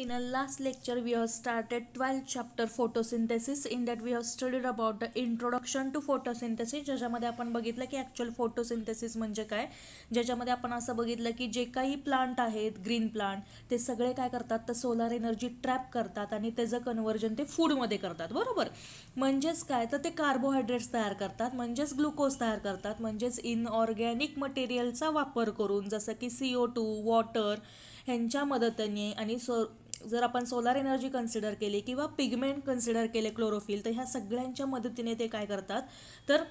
In our last lecture, we have started 12 chapter photosynthesis. In that we have studied about the introduction to photosynthesis. ज्याच्यामध्ये आपण बघितलं की actual photosynthesis म्हणजे काय ज्याच्यामध्ये आपण असं बघितलं की जे काही प्लांट आहेत ग्रीन प्लांट ते सगळे काय करतात तर सोलार एनर्जी ट्रॅप करतात आणि त्याचं कन्वर्जन ते फूडमध्ये करतात बरोबर म्हणजेच काय तर ते कार्बोहायड्रेट्स तयार करतात म्हणजेच ग्लुकोज तयार करतात म्हणजेच इनऑर्गॅनिक मटेरियलचा वापर करून जसं की सी ओ टू वॉटर ह्यांच्या मदतीने आणि सो जर आपण सोलार एनर्जी कन्सिडर केली किंवा पिगमेंट कन्सिडर केले क्लोरोफिल तर ह्या सगळ्यांच्या मदतीने ते काय करतात तर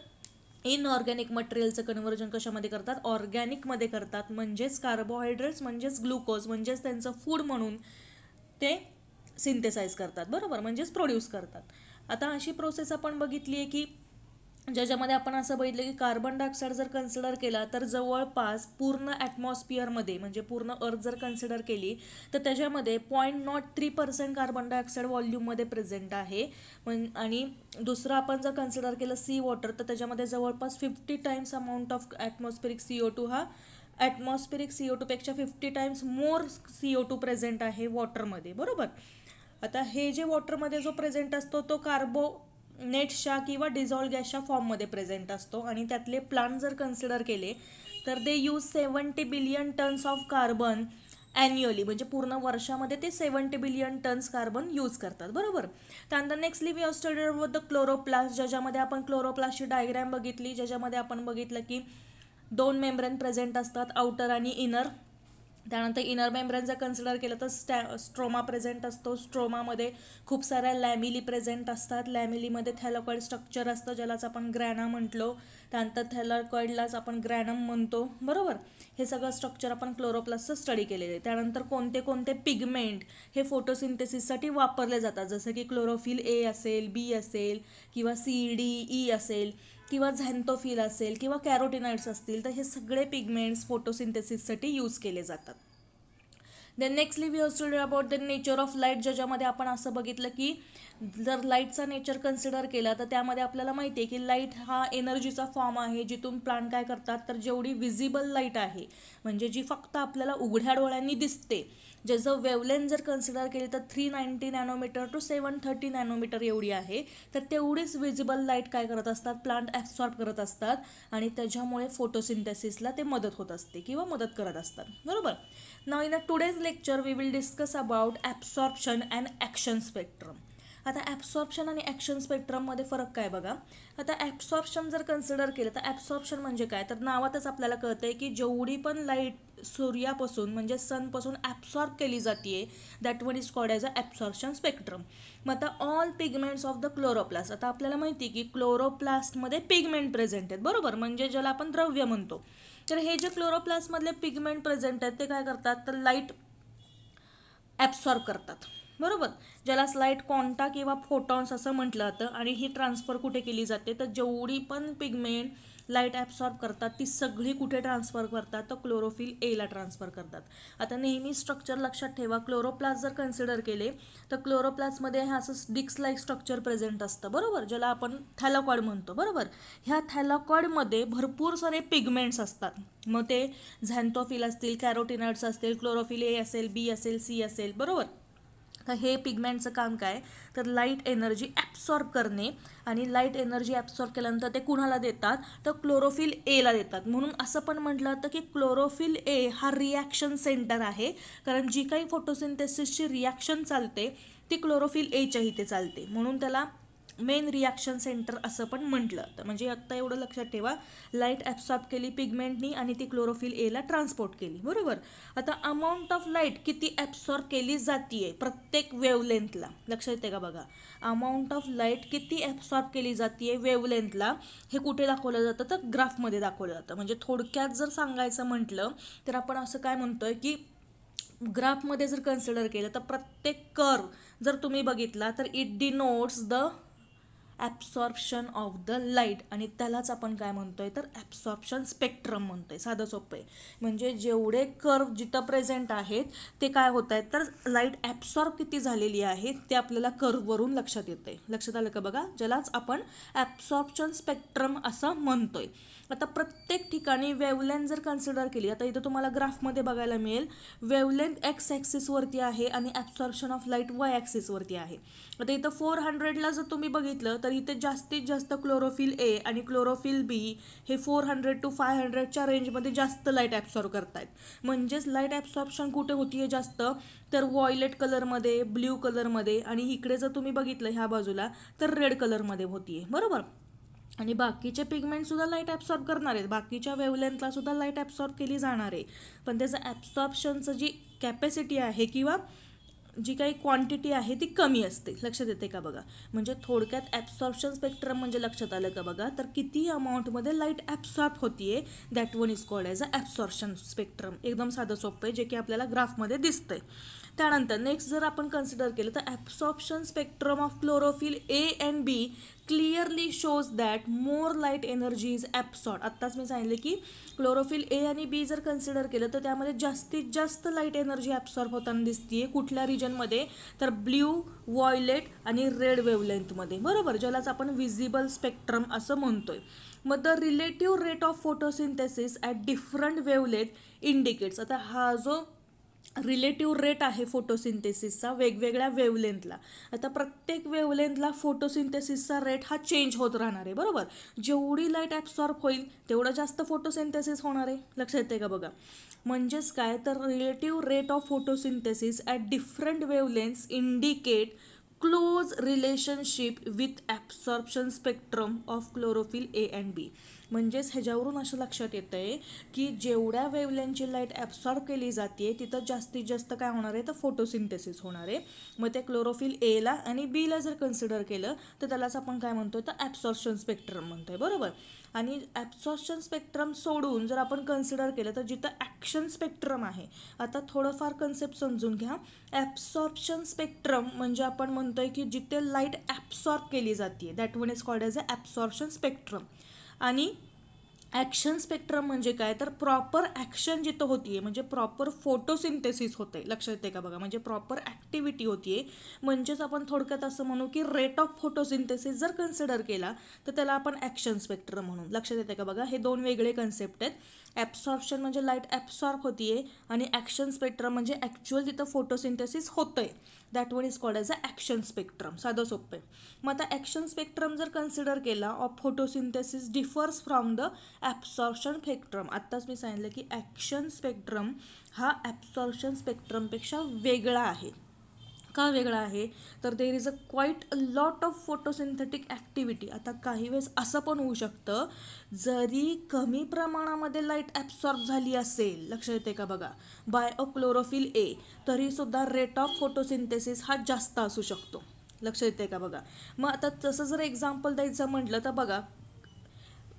इनऑर्गॅनिक मटेरियलचं कन्व्हर्जन कशामध्ये करतात ऑर्गॅनिकमध्ये करतात म्हणजेच कार्बोहायड्रेट्स म्हणजेच ग्लुकोज म्हणजेच त्यांचं फूड म्हणून ते सिंथेसाईज करतात बरोबर म्हणजेच प्रोड्यूस करतात आता अशी प्रोसेस आपण बघितली आहे की ज्याच्यामध्ये आपण असं बघितलं की कार्बन डायऑक्साईड जर कन्सिडर केला तर जवळपास पूर्ण ॲटमॉस्फिअरमध्ये म्हणजे पूर्ण अर्थ जर कन्सिडर केली तर त्याच्यामध्ये point not three percent carbon dioxide वॉल्यूममध्ये प्रेझेंट आहे आणि दुसरं आपण जर कन्सिडर केलं सी वॉटर तर त्याच्यामध्ये जवळपास fifty times amount of atmospheric C O two हा ॲटमॉस्फिरिक सी ओ टूपेक्षा fifty times more C O two present आहे वॉटरमध्ये बरोबर आता हे जे वॉटरमध्ये जो प्रेझेंट असतो तो कार्बो नेट्सच्या किंवा डिझॉल गॅसच्या फॉर्ममध्ये प्रेझेंट असतो आणि त्यातले प्लान जर कन्सिडर केले तर they use seventy billion tons of carbon annually म्हणजे पूर्ण वर्षामध्ये ते seventy billion tons carbon use करतात बरोबर त्यानंतर नेक्स्टली वी ऑस्टडी विथ द क्लोरोप्लास्ट ज्याच्यामध्ये आपण क्लोरोप्लास्टची डायग्रॅम बघितली ज्याच्यामध्ये आपण बघितलं की दोन मेम्ब्रेन प्रेझेंट असतात आउटर आणि इनर त्यानंतर इनर मेम्ब्रेन जर कन्सिडर केलं तर स्टॅ स्ट्रोमा प्रेझेंट असतो स्ट्रोमामध्ये खूप साऱ्या लॅमिली प्रेझेंट असतात लॅमिलीमध्ये थॅलोकॉइड स्ट्रक्चर असतं ज्यालाच आपण ग्रॅना म्हटलो त्यानंतर थॅलोकॉइडलाच आपण ग्रॅनम म्हणतो बरोबर हे सगळं स्ट्रक्चर आपण क्लोरोप्लसचं स्टडी केलेलं आहे त्यानंतर कोणते कोणते पिगमेंट हे फोटोसिंथेसिससाठी वापरले जातात जसं की क्लोरोफिल ए असेल बी असेल किंवा सी डी ई असेल किंवा झॅन्थोफिल असेल किंवा कॅरोटिनाइड्स असतील तर हे सगळे पिगमेंट्स फोटोसिंथेसिससाठी यूज केले जातात then nextly we have about the nature of light ज्याच्यामध्ये आपण असं बघितलं की जर लाईटचा नेचर कन्सिडर केला तर त्यामध्ये आपल्याला माहिती आहे की लाईट हा एनर्जीचा फॉर्म आहे जिथून प्लांट काय करतात तर जेवढी विजिबल लाईट आहे म्हणजे जी फक्त आपल्याला उघड्या डोळ्यांनी दिसते ज्याचं वेवलेन जर कन्सिडर केली तर three ninety nanometer to seven thirty nanometer एवढी आहे तर तेवढीच विजिबल लाईट काय करत असतात प्लांट ॲब्सॉर्ब करत असतात आणि त्याच्यामुळे फोटोसिंथेसिसला ते मदत होत असते किंवा मदत करत असतात बरोबर ना in a today's lecture we will discuss about absorption and action spectrum आता ॲब्सॉर्प्शन आणि ॲक्शन स्पेक्ट्रममध्ये फरक काय बघा आता ॲब्सॉर्प्शन जर कन्सिडर केलं तर ॲब्सॉर्प्शन म्हणजे काय तर नावातच आपल्याला कळतं आहे की जेवढी पण लाईट सूर्यापासून म्हणजे सनपासून ॲब्सॉर्ब केली जाते that one is called as a absorption spectrum मग आता all pigments of the chloroplast आता आपल्याला माहिती आहे की क्लोरोप्लास्टमध्ये पिगमेंट प्रेझेंट आहेत बरोबर म्हणजे ज्याला आपण द्रव्य म्हणतो तर हे जे क्लोरोप्लास्टमधले पिगमेंट प्रेझेंट आहेत ते काय करतात तर लाईट ॲब्सॉर्ब करतात बरोबर ज्याला स्लाईट कॉन्टा किंवा फोटॉन्स असं म्हटलं जातं आणि ही ट्रान्सफर कुठे केली जाते तर जेवढी पण पिगमेंट लाईट ॲब्सॉर्ब करतात ती सगळी कुठे ट्रान्सफर करतात तर क्लोरोफिल एला ट्रान्सफर करतात आता नेहमी स्ट्रक्चर लक्षात ठेवा क्लोरोप्लास्ट जर कन्सिडर केले तर क्लोरोप्लासमध्ये हे असं डिक्स लाईक स्ट्रक्चर प्रेझेंट असतं बरोबर ज्याला आपण थॅलॉकॉड म्हणतो बरोबर ह्या थॅलॉकॉडमध्ये भरपूर सारे पिगमेंट्स असतात मग ते झॅन्थोफिल असतील कॅरोटिनाइड्स असतील क्लोरोफिल ए असेल बी असेल सी असेल बरोबर तर हे पिगमेंटचं काम काय तर लाईट एनर्जी ॲब्सॉर्ब करणे आणि लाईट एनर्जी ॲब्सॉर्ब केल्यानंतर ते कुणाला देतात तर क्लोरोफिल एला देतात म्हणून असं पण म्हटलं जातं की क्लोरोफिल ए हा रिॲक्शन सेंटर आहे कारण जी काही फोटोसिंथेसिसची रिॲक्शन चालते ती क्लोरोफिल एच्या इथे चालते म्हणून त्याला मेन रिॲक्शन सेंटर असं पण म्हटलं तर म्हणजे आत्ता एवढं लक्षात ठेवा लाईट ॲब्सॉर्ब केली पिगमेंटनी आणि ती क्लोरोफिल एला ट्रान्सपोर्ट केली बरोबर आता अमाऊंट ऑफ लाईट किती ॲब्सॉर्ब केली आहे प्रत्येक वेवलेंथला लक्षात येते का बघा अमाऊंट ऑफ लाईट किती ॲब्सॉर्ब केली जाते वेवलेंथला हे कुठे दाखवलं जातं तर ग्राफमध्ये दाखवलं जातं म्हणजे थोडक्यात जर सांगायचं म्हटलं तर आपण असं काय म्हणतोय की ग्राफमध्ये जर कन्सिडर केलं तर प्रत्येक कर्व जर तुम्ही बघितला तर it denotes the absorption of the light आणि त्यालाच आपण काय म्हणतो आहे तर ॲब्सॉर्प्शन स्पेक्ट्रम म्हणतो आहे साधं सोपं आहे म्हणजे जेवढे कर्व जिथं प्रेझेंट आहेत ते काय होत आहेत तर लाईट ॲब्सॉर्ब किती झालेली आहे ते आपल्याला कर्ववरून लक्षात येतं आहे लक्षात आलं का बघा ज्यालाच आपण ॲब्सॉर्प्शन स्पेक्ट्रम असं म्हणतो आहे आता प्रत्येक ठिकाणी वेवलेंथ जर कन्सिडर केली आता इथं तुम्हाला ग्राफमध्ये बघायला मिळेल वेवलेंथ एक्स ॲक्सिसवरती आहे आणि ॲब्सॉर्प्शन ऑफ लाईट वाय ॲक्सिसवरती आहे आता इथं फोर हंड्रेडला जर तुम्ही बघितलं तर तर इथे जास्तीत जास्त क्लोरोफिल ए आणि क्लोरोफिल बी हे फोर हंड्रेड टू फाय हंड्रेडच्या रेंजमध्ये जास्त लाईट ॲब्सॉर्ब करत म्हणजेच लाईट ॲब्सॉर्प्शन कुठे होती आहे जास्त तर वॉयलेट कलरमध्ये ब्ल्यू कलरमध्ये आणि इकडे जर तुम्ही बघितलं ह्या बाजूला तर रेड कलरमध्ये होती आहे बरोबर आणि बाकीचे पिगमेंटसुद्धा लाईट ॲब्सॉर्ब करणार आहेत बाकीच्या सुद्धा लाईट ॲब्सॉर्ब केली जाणार आहे पण त्याचं ॲब्सॉर्प्शनचं जी कॅपॅसिटी आहे किंवा जी काही क्वांटिटी आहे ती कमी असते लक्षात येते का बघा म्हणजे थोडक्यात ॲब्सॉर्प्शन स्पेक्ट्रम म्हणजे लक्षात आलं का बघा तर किती अमाऊंटमध्ये लाईट ॲब्सॉर्ब होतीये that one is called as a absorption spectrum एकदम साधं सोपं आहे जे की आपल्याला ग्राफमध्ये दिसतंय त्यानंतर नेक्स्ट जर आपण कन्सिडर केलं तर absorption spectrum of chlorophyll A and B clearly shows that more light energy is absorbed आत्ताच मी सांगितलं की क्लोरोफिल ए आणि बी जर कन्सिडर केलं तर त्यामध्ये जास्तीत जास्त लाईट एनर्जी ॲपसॉर्ब होताना दिसते आहे कुठल्या रिजनमध्ये तर ब्ल्यू वॉयलेट आणि रेड वेवलेंथमध्ये बरोबर ज्यालाच आपण विजिबल स्पेक्ट्रम असं म्हणतो आहे मग the relative rate of photosynthesis at different wavelet indicates आता हा जो रिलेटिव्ह रेट आहे फोटोसिंथेसिसचा वेगवेगळ्या वेवलेंथला आता प्रत्येक वेवलेंथला फोटोसिंथेसिसचा रेट हा चेंज होत राहणार आहे बरोबर जेवढी लाईट ॲब्सॉर्ब होईल तेवढं जास्त फोटोसिंथेसिस होणार आहे लक्षात येते का बघा म्हणजेच काय तर relative rate of photosynthesis at different wavelengths indicate close relationship with absorption spectrum of chlorophyll A and B म्हणजेच ह्याच्यावरून असं लक्षात येतं आहे की जेवढ्या वेवलेनची लाईट ॲब्सॉर्ब केली जाते तिथं जास्तीत जास्त काय होणार आहे तर फोटोसिंथेसिस होणार आहे मग ते क्लोरोफिल एला आणि बीला जर कन्सिडर केलं तर त्यालाच आपण काय म्हणतो तर ॲब्सॉर्शन स्पेक्ट्रम म्हणतो आहे बरोबर आणि ॲब्सॉर्प्शन स्पेक्ट्रम सोडून जर आपण कन्सिडर केलं तर जिथं ॲक्शन स्पेक्ट्रम आहे आता थोडंफार कन्सेप्ट समजून घ्या ॲब्सॉर्प्शन स्पेक्ट्रम म्हणजे आपण म्हणतोय की जिथे लाईट ॲब्सॉर्ब केली जाते that one is called as a absorption spectrum आणि ॲक्शन स्पेक्ट्रम म्हणजे काय तर प्रॉपर ॲक्शन जिथं होती आहे म्हणजे प्रॉपर फोटोसिंथेसिस होते लक्षात येते का बघा म्हणजे प्रॉपर ॲक्टिव्हिटी होती आहे म्हणजेच आपण थोडक्यात असं म्हणू की रेट ऑफ फोटोसिंथेसिस जर कन्सिडर केला तर त्याला आपण ॲक्शन स्पेक्ट्रम म्हणून लक्षात येते का बघा हे दोन वेगळे कन्सेप्ट आहेत ॲब्सॉर्प्शन म्हणजे लाईट ॲब्सॉर्ब होती आहे आणि ॲक्शन स्पेक्ट्रम म्हणजे ॲक्च्युअल तिथं फोटोसिंथेसिस होतं आहे that one is called as a action spectrum साधं सोपं आहे मग आता ॲक्शन स्पेक्ट्रम जर कन्सिडर केला of photosynthesis differs from the absorption spectrum आत्ताच मी सांगितलं की ॲक्शन स्पेक्ट्रम हा ॲब्सॉर्प्शन स्पेक्ट्रमपेक्षा वेगळा आहे का वेगळा आहे तर there is a quite a lot of photosynthetic activity आता काही वेळेस असं पण होऊ शकतं जरी कमी प्रमाणामध्ये लाईट ॲब्सॉर्ब झाली असेल लक्ष येते का बघा बाय अ क्लोरोफिल ए तरीसुद्धा रेट ऑफ फोटोसिंथेसिस हा जास्त असू शकतो लक्ष येते का बघा मग आता तसं जर एक्झाम्पल द्यायचं म्हटलं तर बघा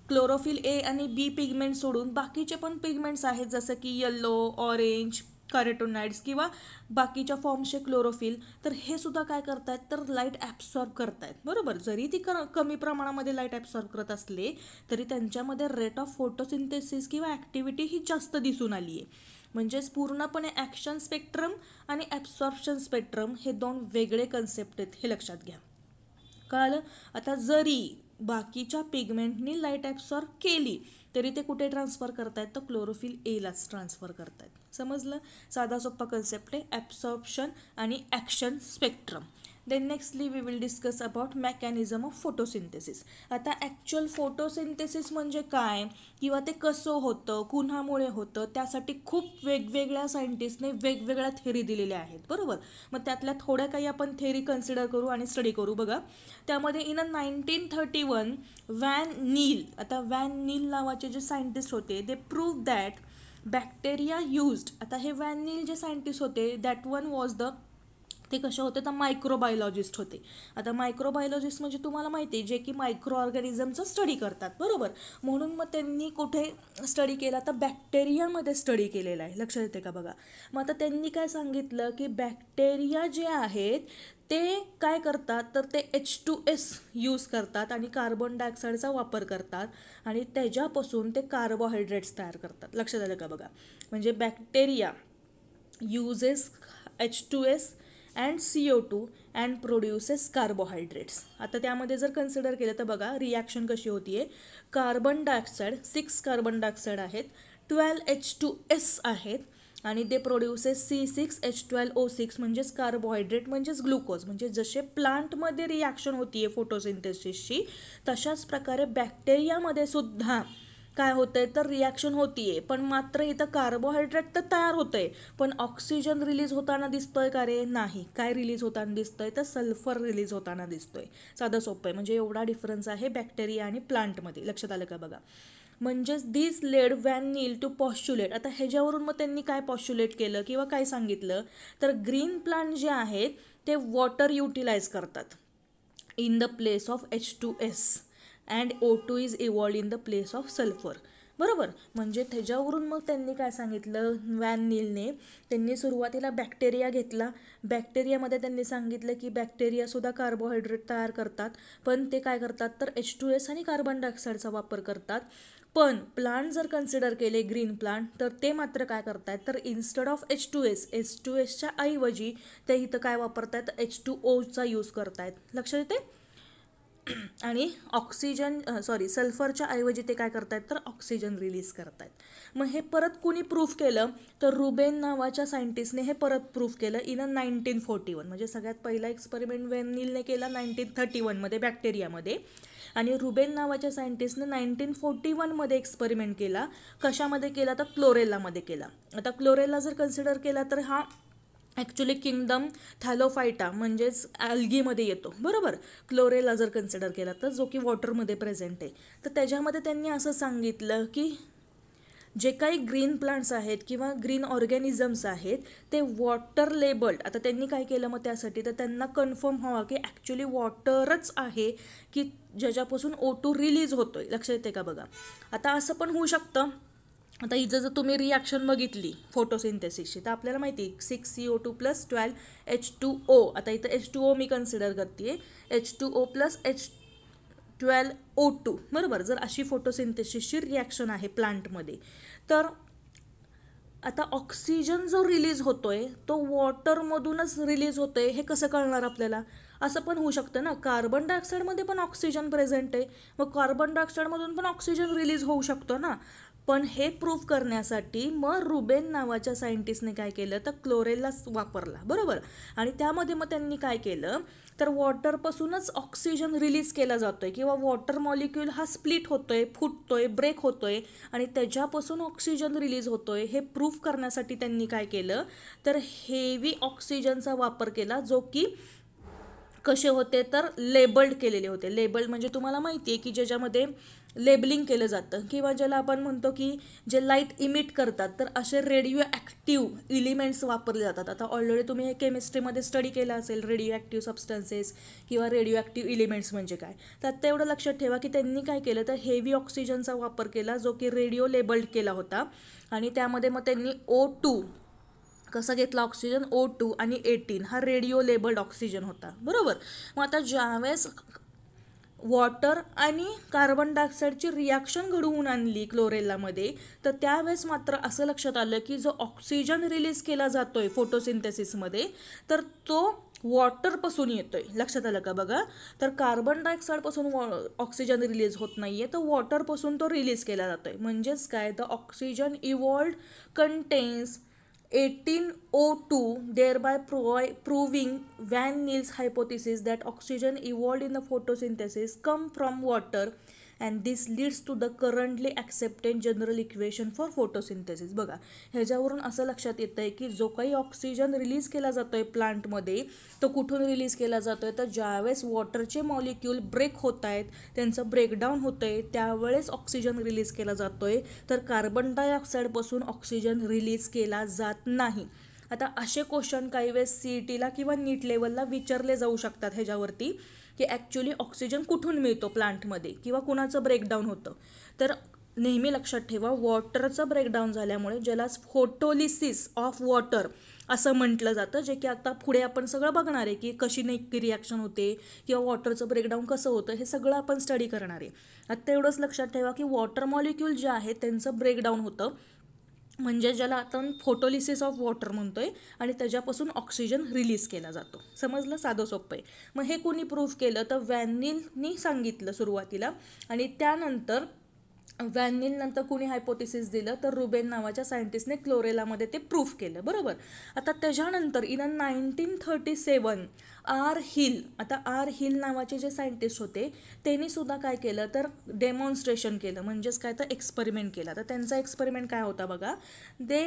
क्लोरोफिल ए आणि बी पिगमेंट सोडून बाकीचे पण पिगमेंट्स आहेत जसं की यल्लो ऑरेंज कॅरेटोनाइड्स किंवा बाकीच्या फॉर्म्सचे क्लोरोफिल तर हे सुद्धा काय करतायत तर लाईट ॲब्सॉर्ब करतायत बरोबर जरी ती क कमी प्रमाणामध्ये लाईट ॲब्सॉर्ब करत असले तरी त्यांच्यामध्ये रेट ऑफ फोटोसिंथेसिस किंवा ॲक्टिव्हिटी ही जास्त दिसून आली आहे म्हणजेच पूर्णपणे ॲक्शन स्पेक्ट्रम आणि ॲब्सॉर्प्शन स्पेक्ट्रम हे दोन वेगळे कन्सेप्ट आहेत हे लक्षात घ्या कळलं आता जरी बाकीच्या पिगमेंटनी लाईट ॲब्सॉर्ब केली तरी ते कुठे ट्रान्सफर करतायत तर क्लोरोफिल एलाच ट्रान्सफर करतायत समजलं साधा सोप्पा कन्सेप्ट आहे ॲब्सॉर्प्शन आणि action spectrum then nextly we will discuss about mechanism of photosynthesis आता ॲक्च्युअल फोटोसिंथेसिस म्हणजे काय किंवा ते कसं होतं कुणामुळे होतं त्यासाठी खूप वेगवेगळ्या सायंटिस्टने वेगवेगळ्या थेरी दिलेल्या आहेत बरोबर मग त्यातल्या थोड्या काही आपण थेरी कन्सिडर करू आणि स्टडी करू बघा त्यामध्ये in a nineteen thirty one Van Niel आता वॅन नील नावाचे जे सायंटिस्ट होते they prove that bacteria used आता हे वॅन नील जे सायंटिस्ट होते दॅट वन वॉज द ते कशा होते तर मायक्रोबायोलॉजिस्ट होते आता मायक्रोबायोलॉजिस्ट म्हणजे तुम्हाला माहिती आहे जे की मायक्रो ऑर्गॅनिझमचं स्टडी करतात बरोबर म्हणून मग त्यांनी कुठे स्टडी केला तर बॅक्टेरियामध्ये स्टडी केलेला आहे लक्षात येते का बघा मग आता त्यांनी काय सांगितलं की बॅक्टेरिया जे आहेत ते काय करतात तर ते एच टू एस यूज करतात आणि कार्बन डायऑक्साईडचा वापर करतात आणि त्याच्यापासून ते कार्बोहायड्रेट्स तयार करतात लक्षात आलं का बघा म्हणजे bacteria uses H two S and C O two and produces carbohydrates आता त्यामध्ये जर कन्सिडर केलं तर बघा रिॲक्शन कशी होती आहे carbon dioxide six carbon dioxide आहेत ट्वेल्व एच टू एस आहेत आणि ते produces C six H twelve O six म्हणजेच कार्बोहायड्रेट म्हणजेच ग्लुकोज म्हणजे जसे प्लांटमध्ये रिॲक्शन होती आहे फोटोसिंथेसिसची तशाच प्रकारे बॅक्टेरियामध्ये सुद्धा काय होतंय तर रिॲक्शन होतीये पण मात्र इथं कार्बोहायड्रेट तर तयार होतंय पण ऑक्सिजन रिलीज होताना दिसतोय का रे नाही काय रिलीज होताना दिसतंय तर सल्फर रिलीज होताना दिसतोय साधं सोपं आहे म्हणजे एवढा डिफरन्स आहे बॅक्टेरिया आणि प्लांटमध्ये लक्षात आलं का बघा म्हणजेच this led Van Niel to postulate आता ह्याच्यावरून मग त्यांनी काय पॉस्च्युलेट केलं किंवा काय सांगितलं तर ग्रीन प्लांट जे आहेत ते वॉटर युटिलाइज करतात in the place of H two S and O two is evolved in the place of sulphur बरोबर म्हणजे त्याच्यावरून मग त्यांनी काय सांगितलं वॅन नीलने त्यांनी सुरुवातीला बॅक्टेरिया घेतला बॅक्टेरियामध्ये त्यांनी सांगितलं की बॅक्टेरियासुद्धा कार्बोहायड्रेट तयार करतात पण ते काय करतात तर एच टू एस आणि कार्बन डायऑक्साईडचा वापर करतात पण प्लांट जर कन्सिडर केले ग्रीन प्लांट तर ते मात्र काय करत आहेत तर instead of H two S H two एसच्या ऐवजी ते इथं काय वापरत आहेत एच टू ओचा यूज करतायत लक्षात येते आणि ऑक्सिजन सॉरी सल्फरच्या ऐवजी ते काय करतायत तर ऑक्सिजन रिलीज करतायत मग हे परत कुणी प्रूफ केलं तर रुबेन नावाच्या सायंटिस्टने हे परत प्रूफ केलं in a nineteen forty one म्हणजे सगळ्यात पहिला एक्सपेरिमेंट वेनिलने केला नाईन्टीन थर्टी वनमध्ये बॅक्टेरियामध्ये आणि रुबेन नावाच्या सायंटिस्टने नाईन्टीन फोर्टी वनमध्ये एक्सपेरिमेंट केला कशामध्ये केला तर क्लोरेलामध्ये केला आता क्लोरेला जर कन्सिडर केला तर हा ॲक्च्युली किंगडम थॅलोफायटा म्हणजेच अल्गीमध्ये येतो बरोबर क्लोरेला जर कन्सिडर केला तर जो की वॉटरमध्ये प्रेझेंट आहे तर त्याच्यामध्ये त्यांनी असं सांगितलं की जे काही ग्रीन प्लांट्स आहेत किंवा ग्रीन ऑर्गॅनिझम्स आहेत ते वॉटर लेबल्ड आता त्यांनी काय केलं मग त्यासाठी तर त्यांना कन्फर्म हवा की ॲक्च्युली वॉटरच आहे की ज्याच्यापासून ओटू टू रिलीज आहे लक्षात येते का बघा आता असं पण होऊ शकतं आता हिचं जर तुम्ही रिॲक्शन बघितली फोटोसिंथेसिसची तर आपल्याला माहिती आहे six C O two plus twelve H two O आता इथं एच टू ओ मी कन्सिडर करते आहे H two O plus H twelve O two बरोबर जर अशी फोटोसिंथेसिसची रिॲक्शन आहे प्लांटमध्ये तर आता ऑक्सिजन जो रिलीज होतोय तो वॉटरमधूनच रिलीज होतोय हे कसं कळणार आपल्याला असं पण होऊ शकतं ना कार्बन डायऑक्साईडमध्ये पण ऑक्सिजन प्रेझेंट आहे मग कार्बन डायऑक्साईडमधून पण ऑक्सिजन रिलीज होऊ शकतो ना पण हे प्रूव्ह करण्यासाठी मग रुबेन नावाच्या सायंटिस्टने काय केलं तर क्लोरेला वापरला बरोबर आणि त्यामध्ये मग त्यांनी काय केलं तर वॉटरपासूनच ऑक्सिजन रिलीज केला जातो आहे किंवा वॉटर मॉलिक्यूल हा स्प्लिट होतोय फुटतोय ब्रेक होतोय आणि त्याच्यापासून ऑक्सिजन रिलीज होतोय हे प्रूफ करण्यासाठी त्यांनी काय केलं तर हेवी ऑक्सिजनचा वापर केला जो की कसे होते तर लेबल्ड केलेले होते लेबल्ड म्हणजे तुम्हाला माहिती आहे की ज्याच्यामध्ये लेबलिंग केलं जातं किंवा ज्याला आपण म्हणतो की जे लाईट इमिट करतात तर असे रेडिओ ॲक्टिव्ह इलिमेंट्स वापरले जातात आता ऑलरेडी तुम्ही हे केमिस्ट्रीमध्ये स्टडी केला असेल रेडिओ ॲक्टिव्ह सबस्टन्सेस किंवा रेडिओ ॲक्टिव्ह इलिमेंट्स म्हणजे काय तर आत्ता एवढं लक्षात ठेवा की त्यांनी काय केलं तर हेवी ऑक्सिजनचा वापर केला जो की रेडिओ लेबल्ड केला होता आणि त्यामध्ये मग त्यांनी ओ टू कसा घेतला ऑक्सिजन ओ टू आणि एटीन हा रेडिओ लेबल्ड ऑक्सिजन होता बरोबर मग आता ज्यावेळेस वॉटर आणि कार्बन डायऑक्साईडची रिॲक्शन घडवून आणली क्लोरेलामध्ये तर त्यावेळेस मात्र असं लक्षात आलं की जो ऑक्सिजन रिलीज केला जातोय फोटोसिंथेसिसमध्ये तर तो वॉटरपासून येतोय लक्षात आलं का बघा तर कार्बन डायऑक्साईडपासून वॉ ऑक्सिजन रिलीज होत नाही आहे तर वॉटरपासून तो रिलीज केला आहे म्हणजेच काय the oxygen evolved contains 1802 thereby proving Van Niels hypothesis that oxygen evolved in the photosynthesis come from water and this leads to the currently accepted general equation for photosynthesis बघा ह्याच्यावरून असं लक्षात येतं आहे की जो काही ऑक्सिजन रिलीज केला जातो आहे प्लांटमध्ये तो कुठून रिलीज केला जातो आहे तर ज्यावेळेस वॉटरचे मॉलिक्यूल ब्रेक होत आहेत त्यांचं ब्रेकडाऊन होतं आहे त्यावेळेस ऑक्सिजन रिलीज केला जातो आहे तर कार्बन डायऑक्साईडपासून ऑक्सिजन रिलीज केला जात नाही आता असे क्वेश्चन काही वेळेस सी ई टीला किंवा नीट लेवलला विचारले जाऊ शकतात ह्याच्यावरती की ॲक्च्युली ऑक्सिजन कुठून मिळतो प्लांटमध्ये किंवा कुणाचं ब्रेकडाऊन होतं तर नेहमी लक्षात ठेवा वॉटरचं ब्रेकडाऊन झाल्यामुळे ज्याला फोटोलिसिस ऑफ वॉटर असं म्हटलं जातं जे की आता पुढे आपण सगळं बघणार आहे की कशी नेमकी रिॲक्शन होते किंवा वॉटरचं ब्रेकडाऊन कसं होतं हे सगळं आपण स्टडी करणार आहे आता एवढंच लक्षात ठेवा की वॉटर मॉलिक्यूल जे आहे त्यांचं ब्रेकडाऊन होतं म्हणजे ज्याला आपण फोटोलिसिस ऑफ वॉटर म्हणतो आहे आणि त्याच्यापासून ऑक्सिजन रिलीज केला जातो समजलं साधं सोपं आहे मग हे कोणी प्रूफ केलं तर व्हॅनिलनी सांगितलं सुरुवातीला आणि त्यानंतर नंतर कुणी हायपोथिसिस दिलं तर रुबेन नावाच्या सायंटिस्टने क्लोरेलामध्ये ते प्रूफ केलं बरोबर आता त्याच्यानंतर in nineteen thirty seven R Hill आता आर हिल नावाचे जे सायंटिस्ट होते त्यांनी सुद्धा काय केलं तर डेमॉन्स्ट्रेशन केलं म्हणजेच काय तर एक्सपेरिमेंट केला तर त्यांचा एक्सपेरिमेंट काय होता बघा they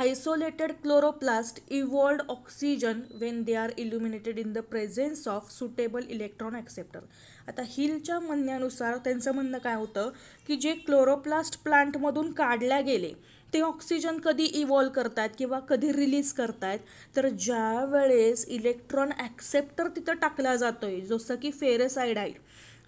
isolated chloroplast evolved oxygen when they are illuminated in the presence of suitable electron acceptor आता हिलच्या म्हणण्यानुसार त्यांचं म्हणणं काय होतं की जे क्लोरोप्लास्ट प्लांटमधून काढल्या गेले ते ऑक्सिजन कधी इव्हॉल्व करतायत किंवा कधी रिलीज करतायत तर ज्या वेळेस इलेक्ट्रॉन ॲक्सेप्टर तिथं टाकला जातोय जसं की आहे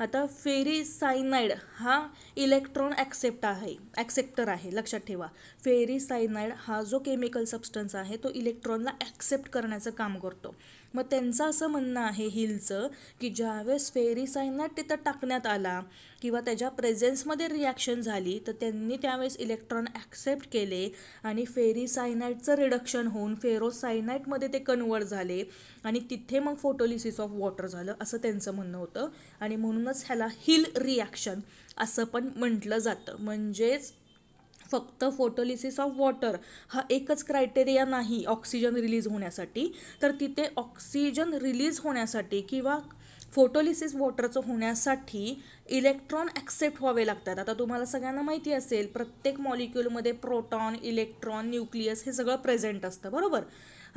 आता फेरीसायनाईड हा इलेक्ट्रॉन ॲक्सेप्ट आहे ॲक्सेप्टर आहे लक्षात ठेवा फेरी फेरीसायनाईड हा जो केमिकल सबस्टन्स आहे तो इलेक्ट्रॉनला ॲक्सेप्ट करण्याचं काम करतो मग त्यांचं असं म्हणणं आहे हिलचं की ज्यावेळेस फेरीसायनात तिथं टाकण्यात आला किंवा त्याच्या प्रेझेन्समध्ये रिॲक्शन झाली तर त्यांनी त्यावेळेस इलेक्ट्रॉन ॲक्सेप्ट केले आणि सायनाईटचं रिडक्शन होऊन फेरोसायनाईटमध्ये ते कन्वर्ट झाले आणि तिथे मग फोटोलिसिस ऑफ वॉटर झालं असं त्यांचं म्हणणं होतं आणि म्हणूनच ह्याला हिल रिॲक्शन असं पण म्हटलं जातं म्हणजेच फक्त फोटोलिसिस ऑफ वॉटर हा एकच क्रायटेरिया नाही ऑक्सिजन रिलीज होण्यासाठी तर तिथे ऑक्सिजन रिलीज होण्यासाठी किंवा फोटोलिसिस वॉटरचं होण्यासाठी इलेक्ट्रॉन ॲक्सेप्ट व्हावे लागतात आता तुम्हाला सगळ्यांना माहिती असेल प्रत्येक मॉलिक्युलमध्ये प्रोटॉन इलेक्ट्रॉन न्यूक्लियस हे सगळं प्रेझेंट असतं बरोबर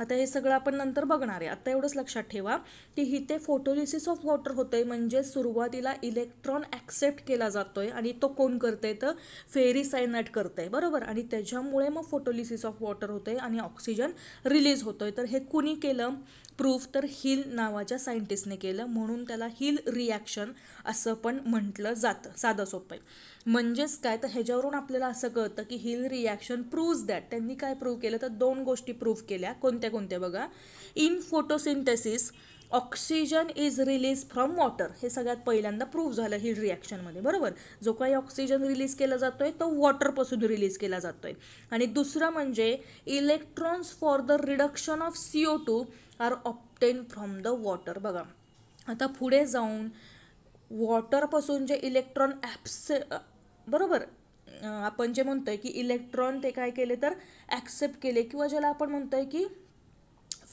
आता हे सगळं आपण नंतर बघणार आहे आता एवढंच लक्षात ठेवा की इथे फोटोलिसिस ऑफ वॉटर होते म्हणजे सुरुवातीला इलेक्ट्रॉन ॲक्सेप्ट केला जातोय आणि तो कोण आहे तर करत आहे बरोबर आणि त्याच्यामुळे मग फोटोलिसिस ऑफ वॉटर होतंय आणि ऑक्सिजन रिलीज होतोय तर हे कुणी केलं प्रूफ तर हिल नावाच्या सायंटिस्टने केलं म्हणून त्याला हिल रिॲक्शन असं पण म्हटलं जातं साधं सोपं आहे म्हणजेच काय तर ह्याच्यावरून आपल्याला असं कळतं की हिल रिॲक्शन प्रूव्ह दॅट त्यांनी काय प्रूव्ह केलं तर दोन गोष्टी प्रूव्ह केल्या कोणत्या कोणत्या बघा in photosynthesis oxygen is release from water हे सगळ्यात पहिल्यांदा प्रूव्ह झालं ही रिॲक्शनमध्ये बरोबर जो काही ऑक्सिजन रिलीज केला जातो आहे तो वॉटरपासून रिलीज केला जातो आहे आणि दुसरं म्हणजे electrons for the reduction of C O two are obtain from the water बघा आता पुढे जाऊन वॉटरपासून जे इलेक्ट्रॉन ॲप्स बरोबर आपण जे म्हणतो की इलेक्ट्रॉन ते काय केले तर ॲक्सेप्ट केले किंवा ज्याला आपण म्हणतोय की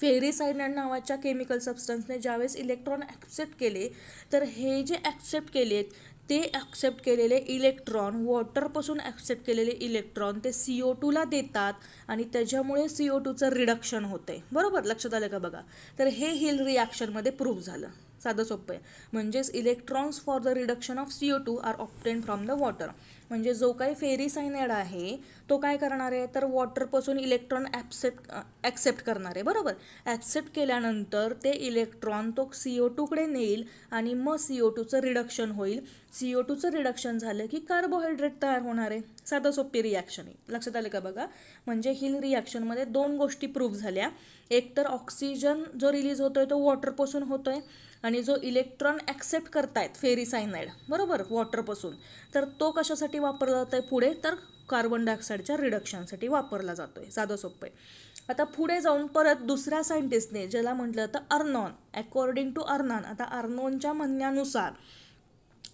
फेरीसायन नावाच्या केमिकल सबस्टन्सने ज्यावेळेस इलेक्ट्रॉन ॲक्सेप्ट केले तर हे जे ॲक्सेप्ट केले ते ॲक्सेप्ट केलेले इलेक्ट्रॉन वॉटरपासून ॲक्सेप्ट केलेले इलेक्ट्रॉन ते सी ओ टूला देतात आणि त्याच्यामुळे सी ओ टूचं रिडक्शन होतं आहे बरोबर लक्षात आलं का बघा तर हे हिल रिॲक्शनमध्ये प्रूव्ह झालं साधं सोपं आहे म्हणजेच electrons for the reduction of CO two are obtain from the water म्हणजे जो काही सायनाइड आहे तो काय करणार आहे तर वॉटरपासून इलेक्ट्रॉन ॲप्सेप्ट ॲक्सेप्ट करणार आहे बरोबर ॲक्सेप्ट केल्यानंतर ते इलेक्ट्रॉन तो सी ओ टूकडे नेईल आणि मग सी ओ टूचं रिडक्शन होईल सी ओ टूचं रिडक्शन झालं की कार्बोहायड्रेट तयार होणार आहे साधं सोपी रिॲक्शन आहे लक्षात आलं का बघा म्हणजे हिल रिॲक्शनमध्ये दोन गोष्टी प्रूव्ह झाल्या एक तर ऑक्सिजन जो रिलीज होतोय तो वॉटरपासून होतोय आणि जो इलेक्ट्रॉन ॲक्सेप्ट करतायत फेरीसायनाईड बरोबर वॉटरपासून तर तो कशासाठी वापरला जात आहे पुढे तर कार्बन डायऑक्साईडच्या रिडक्शनसाठी वापरला जातो आहे साधं सोपं आहे आता पुढे जाऊन परत दुसऱ्या सायंटिस्टने ज्याला म्हटलं तर अर्नॉन अकॉर्डिंग टू अर्नॉन आता अर्नॉनच्या म्हणण्यानुसार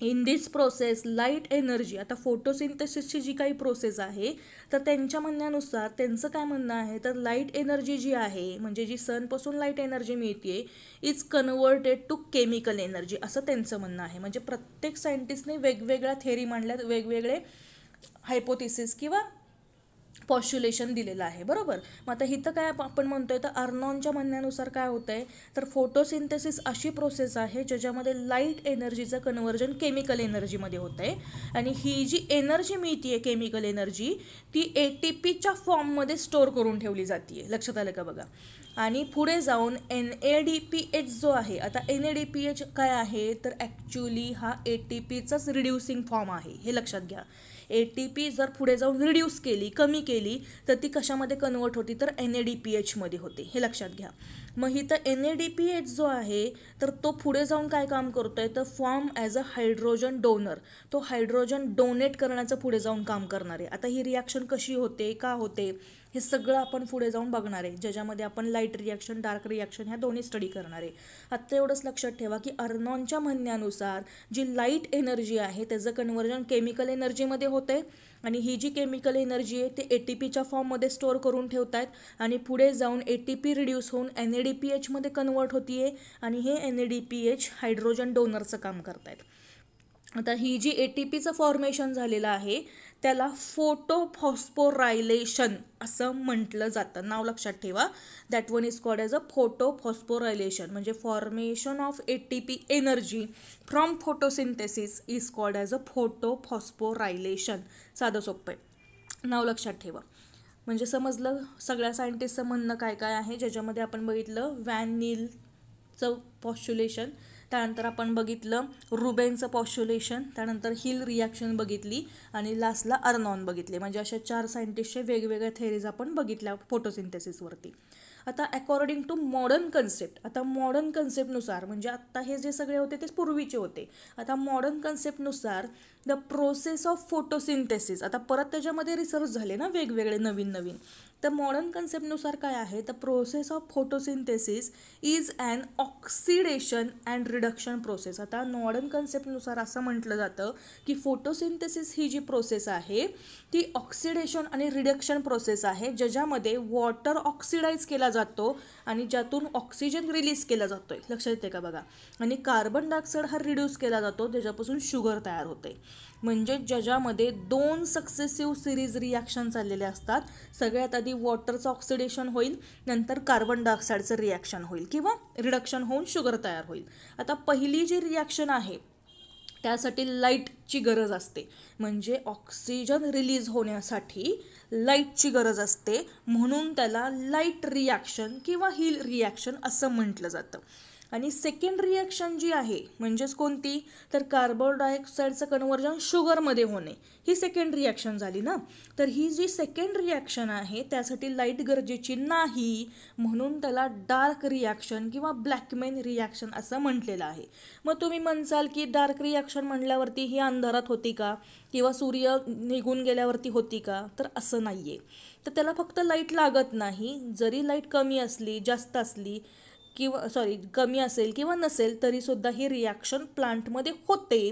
in this process light energy आता फोटोसिंथेसिसची जी काही प्रोसेस आहे तर त्यांच्या म्हणण्यानुसार त्यांचं काय म्हणणं आहे तर लाईट एनर्जी जी आहे म्हणजे जी सनपासून लाईट एनर्जी मिळते is converted to chemical energy असं त्यांचं म्हणणं आहे म्हणजे प्रत्येक सायंटिस्टने वेगवेगळ्या थेअरी मांडल्यात वेगवेगळे हायपोथिसिस किंवा पॉश्युलेशन दिलेलं आहे बरोबर मग आता हिथं काय आपण म्हणतोय तर अर्नॉनच्या म्हणण्यानुसार काय होतं आहे तर फोटोसिंथेसिस अशी प्रोसेस आहे ज्याच्यामध्ये लाईट एनर्जीचं कन्वर्जन केमिकल एनर्जीमध्ये होत आहे आणि ही जी एनर्जी मिळते आहे केमिकल एनर्जी ती ए टी पीच्या फॉर्ममध्ये स्टोअर करून ठेवली जाते आहे लक्षात आलं का बघा आणि पुढे जाऊन N A D P H जो आहे आता N A D P H काय आहे तर ॲक्च्युली हा ए टी पीचाच रिड्युसिंग फॉर्म आहे हे लक्षात घ्या ए टी पी जर पुढे जाऊन रिड्यूस केली कमी केली तर ती कशामध्ये कन्वर्ट होती तर एन ए डी पी एचमध्ये होते हे लक्षात घ्या मग इथं N A D P H जो आहे तर तो पुढे जाऊन काय काम करतो आहे तर form as a hydrogen donor तो हायड्रोजन डोनेट करण्याचं पुढे जाऊन काम करणार आहे आता ही रिॲक्शन कशी होते का होते हे सगळं आपण पुढे जाऊन बघणार आहे ज्याच्यामध्ये आपण लाईट रिॲक्शन डार्क रिॲक्शन ह्या दोन्ही स्टडी करणार आहे आत्ता एवढंच लक्षात ठेवा की अर्नॉनच्या म्हणण्यानुसार जी लाईट एनर्जी आहे त्याचं कन्व्हर्जन केमिकल एनर्जीमध्ये आहे आणि ही जी केमिकल एनर्जी आहे ते ए टी पीच्या फॉर्ममध्ये स्टोअर करून ठेवत आहेत आणि पुढे जाऊन ए टी पी रिड्यूस होऊन एन ए डी पी एचमध्ये कन्वर्ट होती आहे आणि हे N A D P H hydrogen डोनरचं काम करत आहेत आता ही जी ए टी पीचं फॉर्मेशन झालेलं आहे त्याला फोटो फॉस्पोरायलेशन असं म्हटलं जातं नाव लक्षात ठेवा that one is called as a photophosphorylation म्हणजे formation of A T P energy from photosynthesis is called as a photophosphorylation साधं सोपं नाव लक्षात ठेवा म्हणजे समजलं सगळ्या सायंटिस्टचं म्हणणं काय काय आहे ज्याच्यामध्ये आपण बघितलं व्हॅन नीलचं पॉस्च्युलेशन त्यानंतर आपण बघितलं रुबेनचं पॉश्युलेशन त्यानंतर हिल रिॲक्शन बघितली आणि लास्टला अर्नॉन बघितले म्हणजे अशा चार सायंटिस्टचे वेगवेगळ्या थेरीज आपण बघितल्या फोटोसिंथेसिसवरती आता अकॉर्डिंग टू मॉडर्न कन्सेप्ट आता मॉडर्न कन्सेप्टनुसार म्हणजे आत्ता हे जे सगळे होते ते पूर्वीचे होते आता मॉडर्न कन्सेप्टनुसार द प्रोसेस ऑफ फोटोसिंथेसिस आता परत त्याच्यामध्ये रिसर्च झाले ना वेगवेगळे नवीन नवीन तर मॉडर्न कन्सेप्टनुसार काय आहे तर process of photosynthesis is an oxidation and reduction process आता मॉडर्न कन्सेप्टनुसार असं म्हटलं जातं की फोटोसिंथेसिस ही जी प्रोसेस आहे ती ऑक्सिडेशन आणि रिडक्शन प्रोसेस आहे ज्याच्यामध्ये वॉटर ऑक्सिडाईज केला जातो आणि ज्यातून ऑक्सिजन रिलीज केला जातो आहे लक्षात येते का बघा आणि कार्बन डायऑक्साईड हा रिड्यूस केला जातो त्याच्यापासून शुगर तयार होते म्हणजे ज्याच्यामध्ये दोन सक्सेसिव्ह सिरीज रिॲक्शन चाललेले असतात सगळ्यात आधी वॉटरचं ऑक्सिडेशन होईल नंतर कार्बन डायऑक्साईडचं रिॲक्शन होईल किंवा रिडक्शन होऊन शुगर तयार होईल आता पहिली जी रिॲक्शन आहे त्यासाठी लाईटची गरज असते म्हणजे ऑक्सिजन रिलीज होण्यासाठी लाईटची गरज असते म्हणून त्याला लाईट रिॲक्शन किंवा हिल रिॲक्शन असं म्हटलं जातं आणि सेकंड रिॲक्शन जी आहे म्हणजेच कोणती तर कार्बन डायऑक्साईडचं कन्वर्जन शुगरमध्ये होणे ही सेकंड रिॲक्शन झाली ना तर ही जी सेकंड रिॲक्शन आहे त्यासाठी लाईट गरजेची नाही म्हणून त्याला डार्क रिॲक्शन किंवा ब्लॅकमेन रिॲक्शन असं म्हटलेलं आहे मग तुम्ही म्हणसाल की डार्क रिॲक्शन म्हणल्यावरती ही अंधारात होती का किंवा सूर्य निघून गेल्यावरती होती का तर असं नाही आहे तर त्याला फक्त लाईट लागत नाही जरी लाईट कमी असली जास्त असली किंवा सॉरी कमी असेल किंवा नसेल तरीसुद्धा ही रिॲक्शन प्लांटमध्ये होते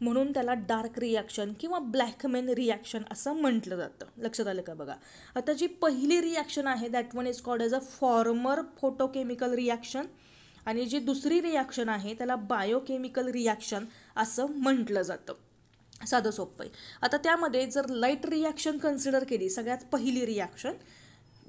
म्हणून त्याला डार्क रिॲक्शन किंवा ब्लॅकमेन रिॲक्शन असं म्हटलं जातं लक्षात आलं का बघा आता जी पहिली रिॲक्शन आहे that one is called as a former photochemical reaction आणि जी दुसरी रिॲक्शन आहे त्याला बायोकेमिकल रिॲक्शन असं म्हटलं जातं साधं सोपं आहे आता त्यामध्ये जर लाईट रिॲक्शन कन्सिडर केली सगळ्यात पहिली रिॲक्शन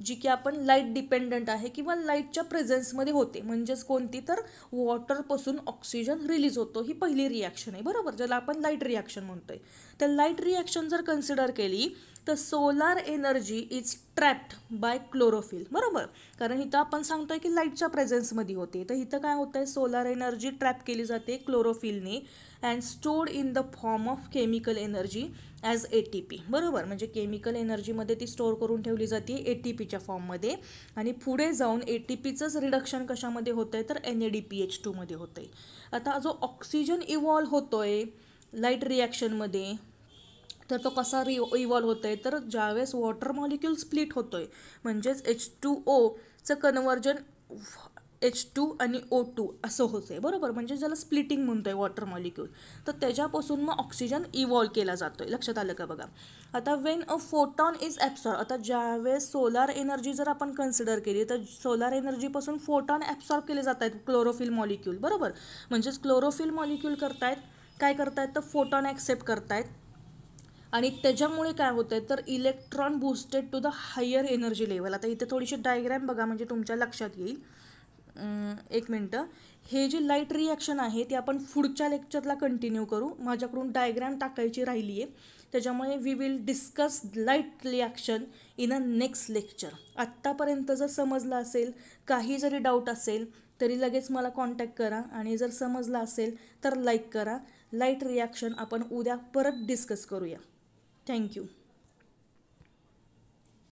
जी की आपण लाईट डिपेंडंट आहे किंवा लाईटच्या प्रेझेन्समध्ये होते म्हणजेच कोणती तर वॉटरपासून ऑक्सिजन रिलीज होतो ही पहिली रिॲक्शन आहे बरोबर ज्याला आपण लाईट रिॲक्शन म्हणतोय तर लाईट रिॲक्शन जर कन्सिडर केली तर solar energy is trapped by chlorophyll बरोबर कारण इथं आपण सांगतोय की लाईटच्या प्रेझेन्समध्ये होते तर इथं काय होतं सोलार एनर्जी ट्रॅप केली जाते क्लोरोफिलने and stored in the form of chemical energy as A T P बरोबर म्हणजे केमिकल एनर्जीमध्ये ती स्टोअर करून ठेवली जाते ए टी पीच्या फॉर्ममध्ये आणि पुढे जाऊन ए टी पीचंच रिडक्शन कशामध्ये होतं आहे तर N A D P H टूमध्ये होतं आहे आता जो ऑक्सिजन इव्हॉल्व होतो आहे लाईट रिॲक्शनमध्ये तर तो कसा रि इव्हॉल्व होतो आहे तर ज्यावेळेस वॉटर मॉलिक्यूल स्प्लिट होतो आहे म्हणजेच एच टू ओचं कन्वर्जन एच टू आणि ओ टू असं होतं आहे बरोबर म्हणजे ज्याला स्प्लिटिंग म्हणतो आहे वॉटर मॉलिक्यूल तर त्याच्यापासून मग ऑक्सिजन इव्हॉल्व केला जातो आहे लक्षात आलं का बघा आता when a photon is absorb आता ज्यावेळेस सोलार एनर्जी जर आपण कन्सिडर केली तर सोलार एनर्जीपासून फोटॉन ॲब्सॉर्ब केले जात आहेत क्लोरोफिल मॉलिक्यूल बरोबर म्हणजेच क्लोरोफिल मॉलिक्यूल करतायत काय करतायत तर फोटॉन ॲक्सेप्ट करतायत आणि त्याच्यामुळे काय होतं आहे तर electron boosted to the higher energy level आता इथे थोडीशी डायग्रॅम बघा म्हणजे तुमच्या लक्षात येईल एक मिनटं हे जे लाईट रिॲक्शन आहे ते आपण पुढच्या लेक्चरला कंटिन्यू करू माझ्याकडून डायग्रॅम टाकायची राहिली आहे त्याच्यामुळे we will discuss light reaction in a next lecture आत्तापर्यंत जर समजलं असेल काही जरी डाऊट असेल तरी लगेच मला कॉन्टॅक्ट करा आणि जर समजलं असेल तर लाईक करा लाईट रिॲक्शन आपण उद्या परत डिस्कस करूया थँक्यू